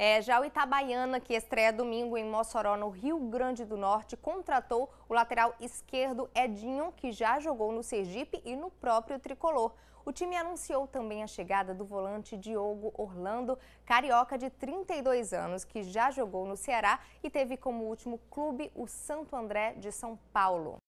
É, já o Itabaiana, que estreia domingo em Mossoró, no Rio Grande do Norte, contratou o lateral esquerdo Edinho, que já jogou no Sergipe e no próprio Tricolor. O time anunciou também a chegada do volante Diogo Orlando, carioca de 32 anos, que já jogou no Ceará e teve como último clube o Santo André de São Paulo.